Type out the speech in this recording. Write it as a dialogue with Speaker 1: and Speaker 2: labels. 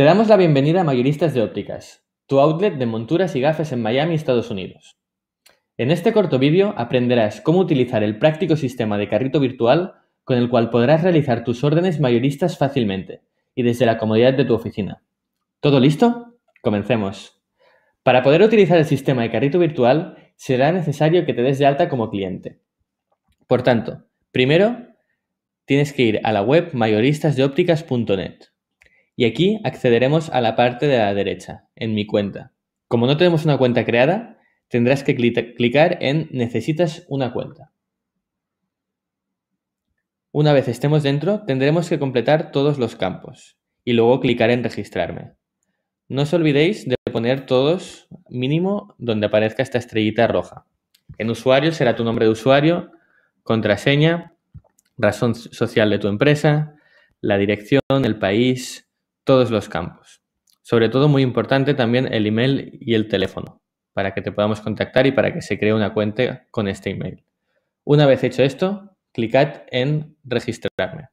Speaker 1: Te damos la bienvenida a Mayoristas de Ópticas, tu outlet de monturas y gafas en Miami, Estados Unidos. En este corto vídeo aprenderás cómo utilizar el práctico sistema de carrito virtual con el cual podrás realizar tus órdenes mayoristas fácilmente y desde la comodidad de tu oficina. ¿Todo listo? Comencemos. Para poder utilizar el sistema de carrito virtual será necesario que te des de alta como cliente. Por tanto, primero tienes que ir a la web mayoristasdeopticas.net. Y aquí accederemos a la parte de la derecha, en mi cuenta. Como no tenemos una cuenta creada, tendrás que clicar en Necesitas una cuenta. Una vez estemos dentro, tendremos que completar todos los campos y luego clicar en Registrarme. No os olvidéis de poner todos mínimo donde aparezca esta estrellita roja. En usuario será tu nombre de usuario, contraseña, razón social de tu empresa, la dirección, el país, todos los campos. Sobre todo muy importante también el email y el teléfono para que te podamos contactar y para que se cree una cuenta con este email. Una vez hecho esto, clicad en registrarme.